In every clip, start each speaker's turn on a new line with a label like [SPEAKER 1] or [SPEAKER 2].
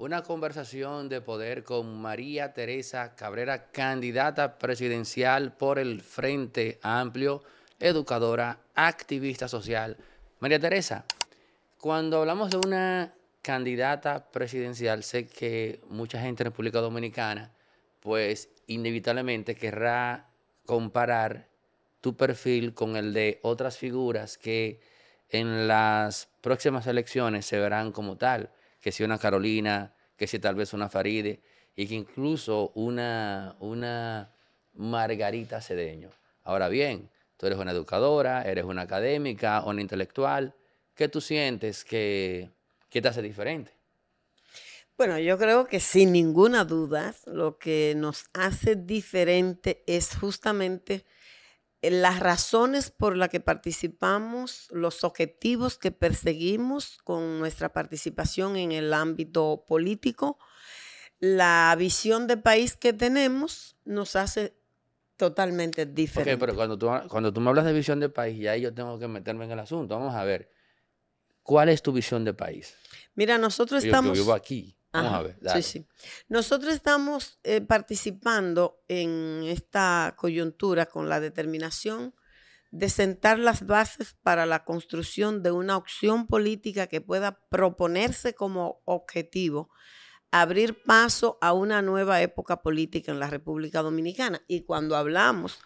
[SPEAKER 1] una conversación de poder con María Teresa Cabrera, candidata presidencial por el Frente Amplio, educadora, activista social. María Teresa, cuando hablamos de una candidata presidencial, sé que mucha gente en República Dominicana, pues inevitablemente querrá comparar tu perfil con el de otras figuras que en las próximas elecciones se verán como tal que si una Carolina, que si tal vez una Faride, y que incluso una, una Margarita Cedeño. Ahora bien, tú eres una educadora, eres una académica, una intelectual. ¿Qué tú sientes que, que te hace diferente?
[SPEAKER 2] Bueno, yo creo que sin ninguna duda lo que nos hace diferente es justamente las razones por las que participamos, los objetivos que perseguimos con nuestra participación en el ámbito político, la visión de país que tenemos nos hace totalmente
[SPEAKER 1] diferente. Ok, pero cuando tú, cuando tú me hablas de visión de país, y ahí yo tengo que meterme en el asunto. Vamos a ver, ¿cuál es tu visión de país? Mira, nosotros estamos... vivo aquí.
[SPEAKER 2] Nosotros estamos eh, participando en esta coyuntura con la determinación de sentar las bases para la construcción de una opción política que pueda proponerse como objetivo abrir paso a una nueva época política en la República Dominicana. Y cuando hablamos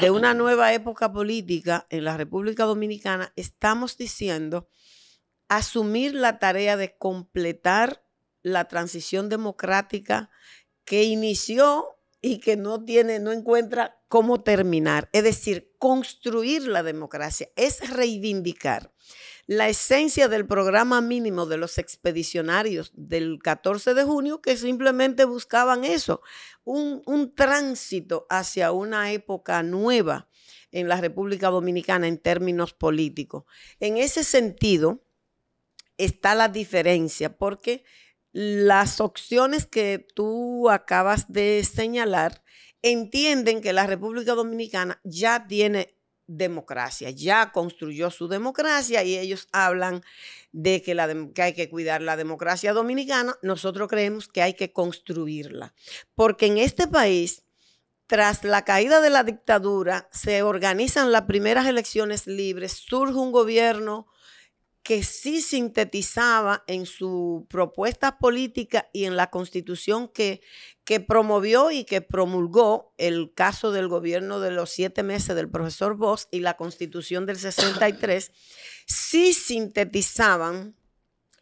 [SPEAKER 2] de una nueva época política en la República Dominicana, estamos diciendo asumir la tarea de completar la transición democrática que inició y que no tiene, no encuentra cómo terminar. Es decir, construir la democracia es reivindicar la esencia del programa mínimo de los expedicionarios del 14 de junio, que simplemente buscaban eso, un, un tránsito hacia una época nueva en la República Dominicana en términos políticos. En ese sentido, está la diferencia, porque las opciones que tú acabas de señalar entienden que la República Dominicana ya tiene democracia, ya construyó su democracia y ellos hablan de que, hay que cuidar la democracia dominicana, nosotros creemos que hay que construirla, porque en este país, tras la caída de la dictadura, se organizan las primeras elecciones libres, surge un gobierno que sí sintetizaba en su propuesta política y en la constitución que, que promovió y que promulgó el caso del gobierno de los siete meses del profesor Bosch y la constitución del 63, sí sintetizaban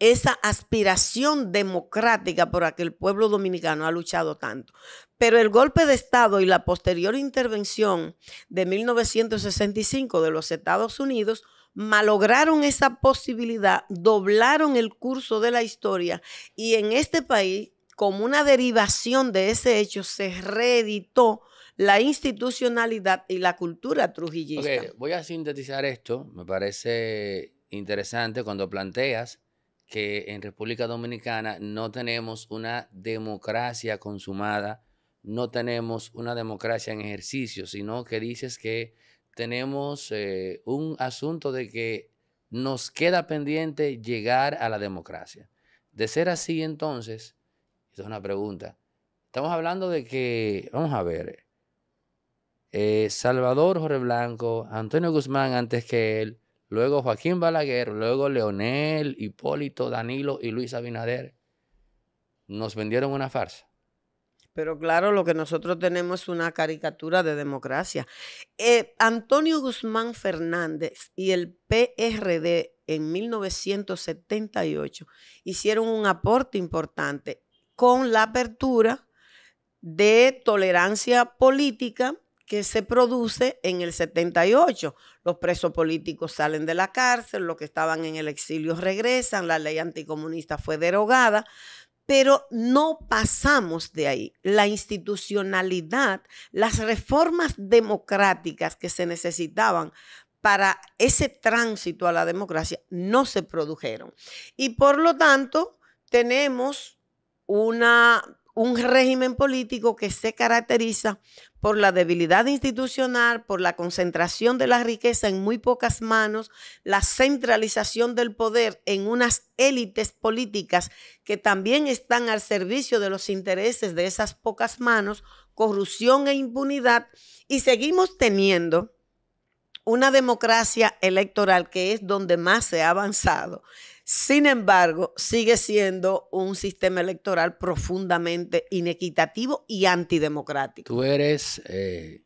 [SPEAKER 2] esa aspiración democrática por la que el pueblo dominicano ha luchado tanto. Pero el golpe de Estado y la posterior intervención de 1965 de los Estados Unidos malograron esa posibilidad, doblaron el curso de la historia y en este país, como una derivación de ese hecho, se reeditó la institucionalidad y la cultura trujillista.
[SPEAKER 1] voy a sintetizar esto, me parece interesante cuando planteas que en República Dominicana no tenemos una democracia consumada, no tenemos una democracia en ejercicio, sino que dices que tenemos eh, un asunto de que nos queda pendiente llegar a la democracia. De ser así, entonces, es una pregunta, estamos hablando de que, vamos a ver, eh, Salvador Jorge Blanco, Antonio Guzmán antes que él, luego Joaquín Balaguer, luego Leonel, Hipólito, Danilo y Luis Abinader, nos vendieron una farsa.
[SPEAKER 2] Pero claro, lo que nosotros tenemos es una caricatura de democracia. Eh, Antonio Guzmán Fernández y el PRD en 1978 hicieron un aporte importante con la apertura de tolerancia política que se produce en el 78. Los presos políticos salen de la cárcel, los que estaban en el exilio regresan, la ley anticomunista fue derogada pero no pasamos de ahí. La institucionalidad, las reformas democráticas que se necesitaban para ese tránsito a la democracia no se produjeron. Y por lo tanto, tenemos una un régimen político que se caracteriza por la debilidad institucional, por la concentración de la riqueza en muy pocas manos, la centralización del poder en unas élites políticas que también están al servicio de los intereses de esas pocas manos, corrupción e impunidad, y seguimos teniendo una democracia electoral que es donde más se ha avanzado sin embargo, sigue siendo un sistema electoral profundamente inequitativo y antidemocrático.
[SPEAKER 1] Tú eres eh,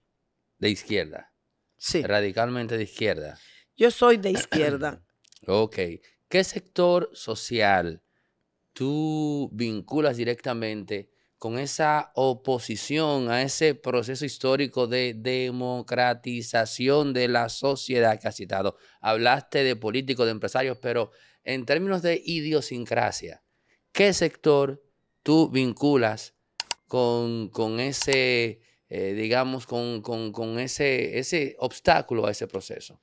[SPEAKER 1] de izquierda. Sí. Radicalmente de izquierda. Yo soy de izquierda. ok. ¿Qué sector social tú vinculas directamente con esa oposición a ese proceso histórico de democratización de la sociedad que has citado? Hablaste de políticos, de empresarios, pero en términos de idiosincrasia, ¿qué sector tú vinculas con, ese, eh, digamos, con, ese, ese obstáculo a ese proceso?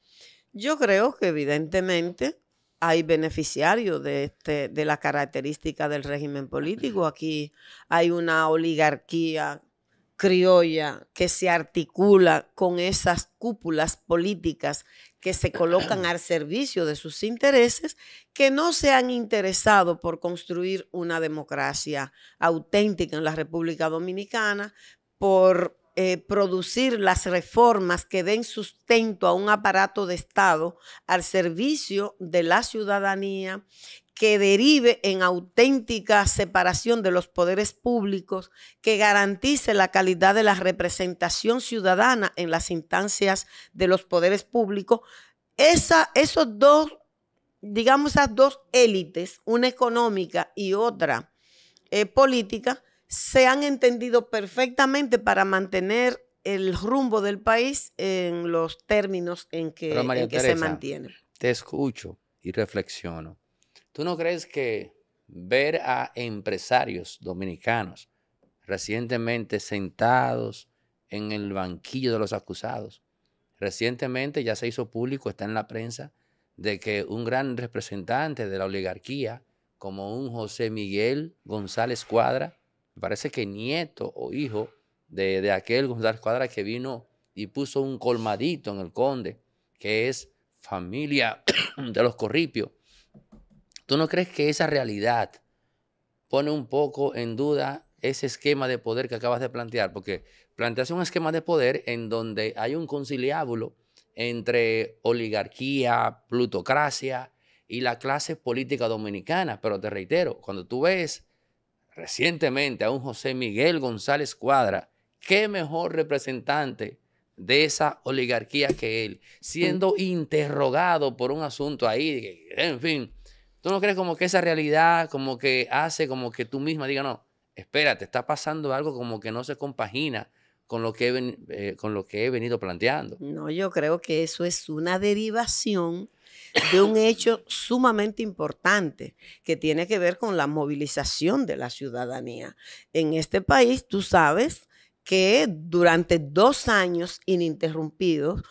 [SPEAKER 2] Yo creo que evidentemente hay beneficiarios de, este, de la característica del régimen político. Aquí hay una oligarquía criolla que se articula con esas cúpulas políticas que se colocan al servicio de sus intereses, que no se han interesado por construir una democracia auténtica en la República Dominicana, por eh, producir las reformas que den sustento a un aparato de Estado al servicio de la ciudadanía, que derive en auténtica separación de los poderes públicos, que garantice la calidad de la representación ciudadana en las instancias de los poderes públicos, esa, esos dos, digamos, esas dos élites, una económica y otra eh, política, se han entendido perfectamente para mantener el rumbo del país en los términos en que, que se mantiene.
[SPEAKER 1] Te escucho y reflexiono. ¿Tú no crees que ver a empresarios dominicanos recientemente sentados en el banquillo de los acusados? Recientemente ya se hizo público, está en la prensa, de que un gran representante de la oligarquía, como un José Miguel González Cuadra, parece que nieto o hijo de, de aquel González Cuadra que vino y puso un colmadito en el conde, que es familia de los corripios, ¿Tú no crees que esa realidad pone un poco en duda ese esquema de poder que acabas de plantear? Porque planteas un esquema de poder en donde hay un conciliábulo entre oligarquía, plutocracia y la clase política dominicana. Pero te reitero, cuando tú ves recientemente a un José Miguel González Cuadra, qué mejor representante de esa oligarquía que él, siendo mm. interrogado por un asunto ahí, en fin, ¿Tú no crees como que esa realidad como que hace como que tú misma diga, no, te está pasando algo como que no se compagina con lo que eh, con lo que he venido planteando?
[SPEAKER 2] No, yo creo que eso es una derivación de un hecho sumamente importante que tiene que ver con la movilización de la ciudadanía. En este país, tú sabes que durante dos años ininterrumpidos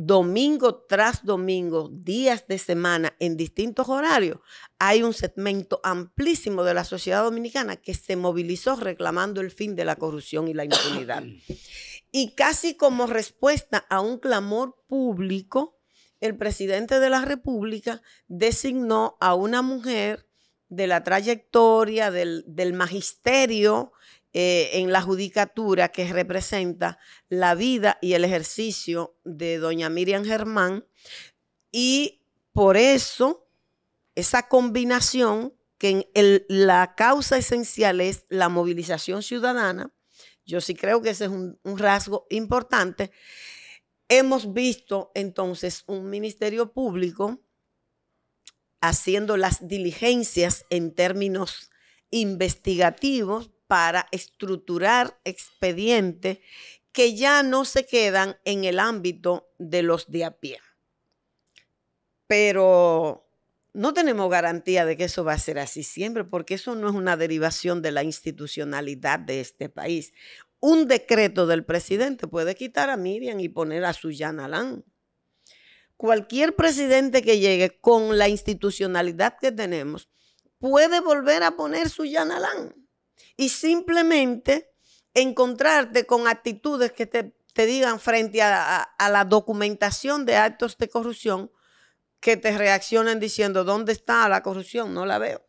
[SPEAKER 2] domingo tras domingo, días de semana, en distintos horarios, hay un segmento amplísimo de la sociedad dominicana que se movilizó reclamando el fin de la corrupción y la impunidad. Y casi como respuesta a un clamor público, el presidente de la República designó a una mujer de la trayectoria, del, magisterio, eh, en la judicatura que representa la vida y el ejercicio de doña Miriam Germán. Y por eso, esa combinación que en la causa esencial es la movilización ciudadana, yo sí creo que ese es un rasgo importante, hemos visto entonces un ministerio público haciendo las diligencias en términos investigativos para estructurar expedientes que ya no se quedan en el ámbito de los de a pie. Pero no tenemos garantía de que eso va a ser así siempre, porque eso no es una derivación de la institucionalidad de este país. Un decreto del presidente puede quitar a Miriam y poner a Suyana Alán. Cualquier presidente que llegue con la institucionalidad que tenemos puede volver a poner Suyana Alán y simplemente encontrarte con actitudes que te, digan frente a, la documentación de actos de corrupción que te reaccionen diciendo, ¿dónde está la corrupción? No la veo.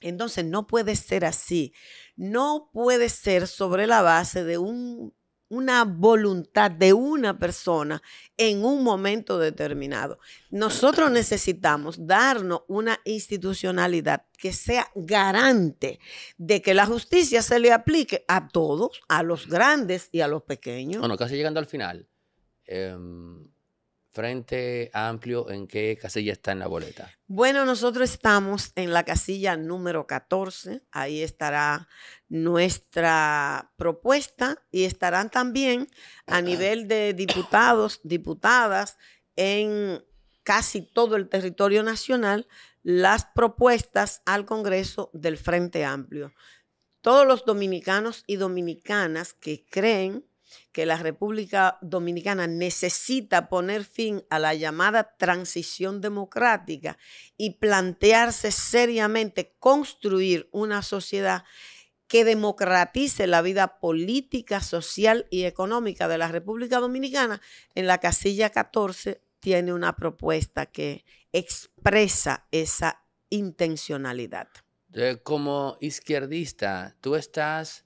[SPEAKER 2] Entonces no puede ser así. No puede ser sobre la base de un una voluntad de una persona en un momento determinado. Nosotros necesitamos darnos una institucionalidad que sea garante de que la justicia se le aplique a todos, a los grandes y a los pequeños. Bueno,
[SPEAKER 1] casi llegando al final, em, Frente Amplio, ¿en qué casilla está en la boleta?
[SPEAKER 2] Bueno, nosotros estamos en la casilla número 14. Ahí estará nuestra propuesta y estarán también a nivel de diputados, diputadas, en casi todo el territorio nacional las propuestas al Congreso del Frente Amplio. Todos los dominicanos y dominicanas que creen que la República Dominicana necesita poner fin a la llamada transición democrática y plantearse seriamente construir una sociedad que democratice la vida política, social y económica de la República Dominicana, en la casilla 14 tiene una propuesta que expresa esa intencionalidad.
[SPEAKER 1] Como izquierdista, tú estás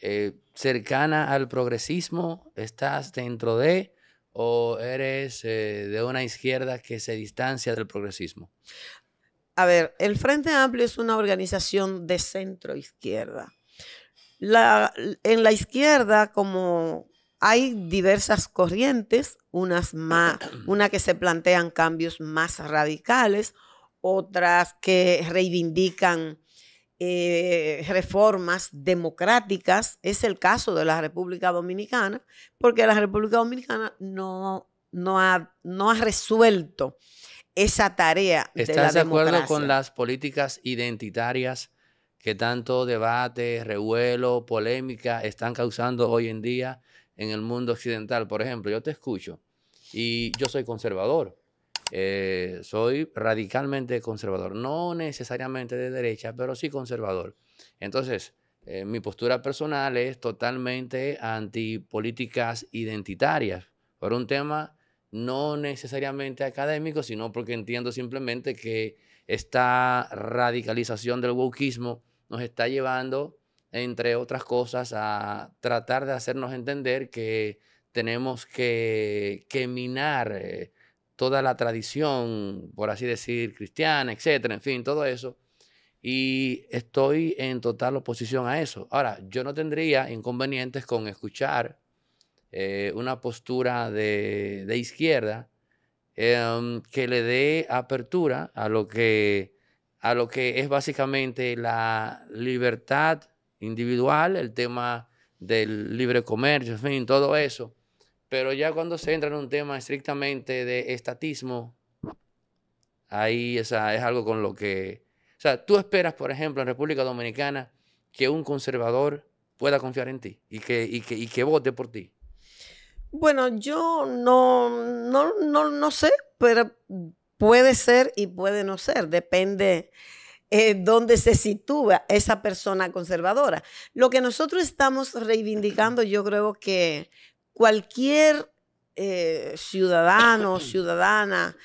[SPEAKER 1] eh, cercana al progresismo? ¿Estás dentro de o eres eh, de una izquierda que se distancia del progresismo? A ver, el Frente Amplio es una organización de centro izquierda.
[SPEAKER 2] en la izquierda, como hay diversas corrientes, unas más, una que se plantean cambios más radicales, otras que reivindican eh, reformas democráticas. Es el caso de la República Dominicana, porque la República Dominicana no, no, ha, no ha resuelto esa tarea. ¿Estás de, acuerdo con las
[SPEAKER 1] políticas identitarias que tanto debate, revuelo, polémica están causando hoy en día en el mundo occidental? Por ejemplo, yo te escucho y yo soy conservador eh, soy radicalmente conservador, no necesariamente de derecha, pero sí conservador. Entonces, eh, mi postura personal es totalmente antipolíticas identitarias, por un tema no necesariamente académico, sino porque entiendo simplemente que esta radicalización del wokismo nos está llevando, entre otras cosas, a tratar de hacernos entender que tenemos que, que minar eh, toda la tradición, por así decir, cristiana, etcétera, en fin, todo eso. Y estoy en total oposición a eso. Ahora, yo no tendría inconvenientes con escuchar eh, una postura de, izquierda em, que le dé apertura a lo que, a lo que es básicamente la libertad individual, el tema del libre comercio, en fin, todo eso. Pero ya cuando se entra en un tema estrictamente de estatismo, ahí es algo con lo que... O sea, tú esperas, por ejemplo, en República Dominicana, que un conservador pueda confiar en ti y que, que, vote por ti.
[SPEAKER 2] Bueno, yo no, no, no, sé, pero puede ser y puede no ser, depende eh, dónde se sitúa esa persona conservadora. Lo que nosotros estamos reivindicando, yo creo que cualquier eh, ciudadano o ciudadana,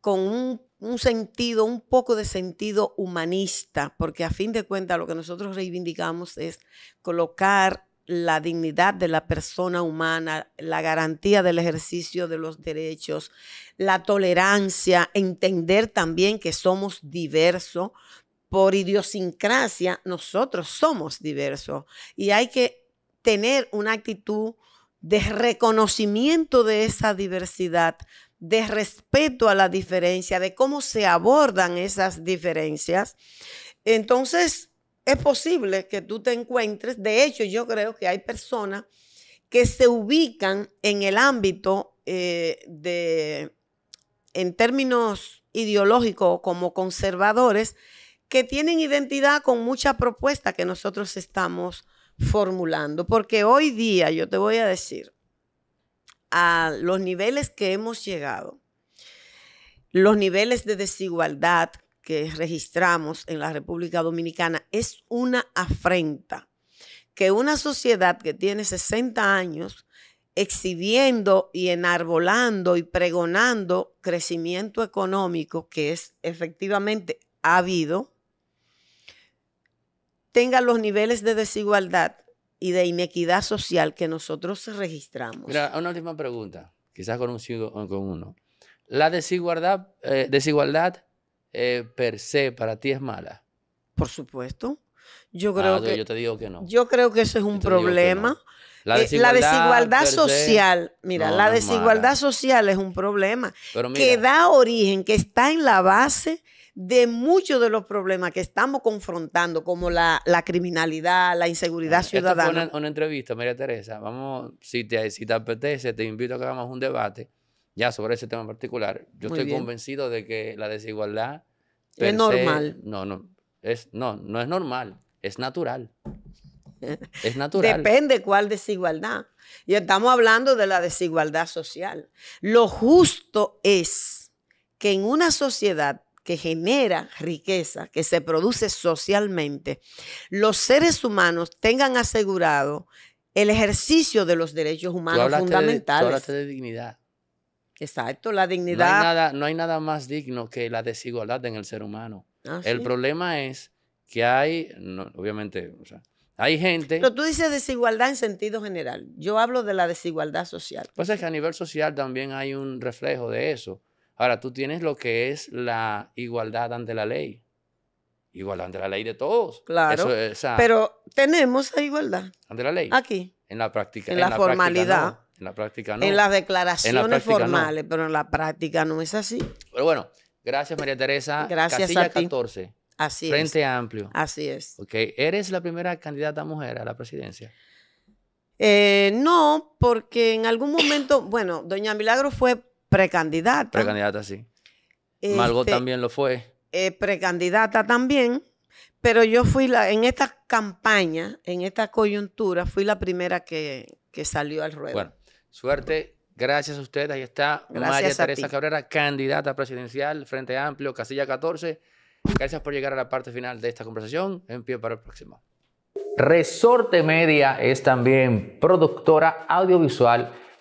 [SPEAKER 2] con un, un, sentido, un poco de sentido humanista, porque a fin de cuentas lo que nosotros reivindicamos es colocar la dignidad de la persona humana, la garantía del ejercicio de los derechos, la tolerancia, entender también que somos diversos. Por idiosincrasia, nosotros somos diversos y hay que tener una actitud de reconocimiento de esa diversidad, de respeto a la diferencia, de cómo se abordan esas diferencias, entonces es posible que tú te encuentres, de hecho yo creo que hay personas que se ubican en el ámbito eh, de, en términos ideológicos como conservadores, que tienen identidad con mucha propuesta que nosotros estamos formulando, porque hoy día yo te voy a decir, a los niveles que hemos llegado, los niveles de desigualdad que registramos en la República Dominicana, es una afrenta que una sociedad que tiene 60 años exhibiendo y enarbolando y pregonando crecimiento económico, que es efectivamente ha habido, tenga los niveles de desigualdad y de inequidad social que nosotros registramos.
[SPEAKER 1] Mira, una última pregunta, quizás con, un, con uno. ¿La desigualdad, eh, desigualdad eh, per se para ti es mala? Por supuesto. Yo creo ah, que yo te digo que no. Yo creo que eso es un problema. La eh, desigualdad, social, mira, la desigualdad
[SPEAKER 2] social es un problema que da origen, que está en la base de muchos de los problemas que estamos confrontando, como la, criminalidad, la inseguridad ciudadana.
[SPEAKER 1] una, entrevista, María Teresa. Vamos, si te, si te apetece, te invito a que hagamos un debate ya sobre ese tema en particular. Yo estoy convencido de que la desigualdad es normal. no, no, es, no, no es normal, es natural. Es natural. Depende
[SPEAKER 2] cuál desigualdad. Y estamos hablando de la desigualdad social. Lo justo es que en una sociedad que genera riqueza, que se produce socialmente, los seres humanos tengan asegurado el ejercicio de los derechos humanos fundamentales. de
[SPEAKER 1] dignidad. Exacto, la dignidad. No hay, nada, no hay nada más digno que la desigualdad en el ser humano. Ah, el problema es que hay, obviamente, hay gente. Pero tú dices desigualdad en sentido general. Yo hablo de la desigualdad social. Pues es que a nivel social también hay un reflejo de eso. Ahora, tú tienes lo que es la igualdad ante la ley. Igualdad ante la ley de todos. Claro. pero
[SPEAKER 2] tenemos la igualdad.
[SPEAKER 1] Ante la ley. Aquí. En la práctica. En, la, formalidad. En la práctica no. En las declaraciones formales,
[SPEAKER 2] pero en la práctica no es así.
[SPEAKER 1] Pero bueno, gracias María Teresa. Gracias a ti. 14. Así es. Frente Amplio. Así es. Ok, ¿eres la primera candidata mujer a la presidencia?
[SPEAKER 2] Eh, no, porque en algún momento, bueno, doña Milagro fue Precandidata.
[SPEAKER 1] Precandidata, sí. Malgo este, también lo fue.
[SPEAKER 2] Eh, precandidata también, pero yo fui la, en esta campaña, en esta coyuntura, fui la primera que, salió al ruedo. Bueno,
[SPEAKER 1] suerte. Gracias a usted. Ahí está María Teresa Cabrera, candidata presidencial, Frente Amplio, Casilla 14. Gracias por llegar a la parte final de esta conversación. En pie para el próximo. Resorte Media es también productora audiovisual